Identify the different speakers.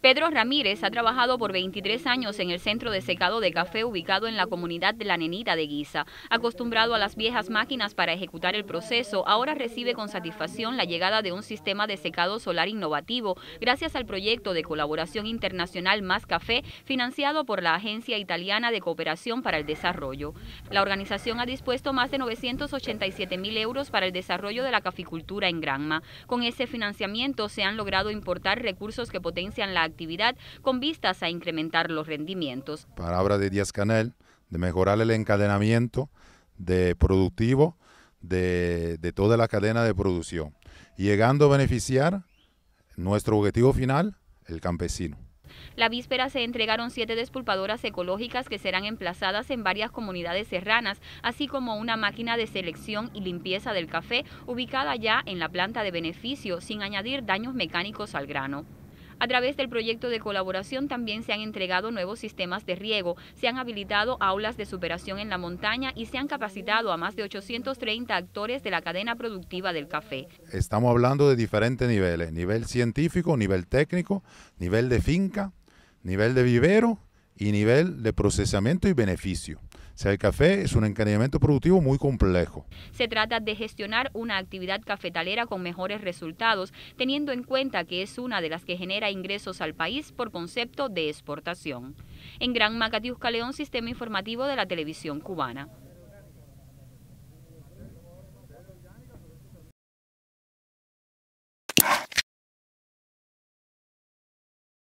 Speaker 1: Pedro Ramírez ha trabajado por 23 años en el centro de secado de café ubicado en la comunidad de La Nenita de Guisa. Acostumbrado a las viejas máquinas para ejecutar el proceso, ahora recibe con satisfacción la llegada de un sistema de secado solar innovativo gracias al proyecto de colaboración internacional Más Café financiado por la Agencia Italiana de Cooperación para el Desarrollo. La organización ha dispuesto más de 987 mil euros para el desarrollo de la caficultura en Granma. Con ese financiamiento se han logrado importar recursos recursos que potencian la actividad con vistas a incrementar los rendimientos.
Speaker 2: Palabra de Díaz Canel, de mejorar el encadenamiento de productivo de, de toda la cadena de producción, llegando a beneficiar nuestro objetivo final, el campesino.
Speaker 1: La víspera se entregaron siete despulpadoras ecológicas que serán emplazadas en varias comunidades serranas, así como una máquina de selección y limpieza del café ubicada ya en la planta de beneficio sin añadir daños mecánicos al grano. A través del proyecto de colaboración también se han entregado nuevos sistemas de riego, se han habilitado aulas de superación en la montaña y se han capacitado a más de 830 actores de la cadena productiva del café.
Speaker 2: Estamos hablando de diferentes niveles, nivel científico, nivel técnico, nivel de finca, nivel de vivero y nivel de procesamiento y beneficio el café es un encadenamiento productivo muy complejo.
Speaker 1: Se trata de gestionar una actividad cafetalera con mejores resultados, teniendo en cuenta que es una de las que genera ingresos al país por concepto de exportación. En Gran Macatiusca León, Sistema Informativo de la Televisión Cubana.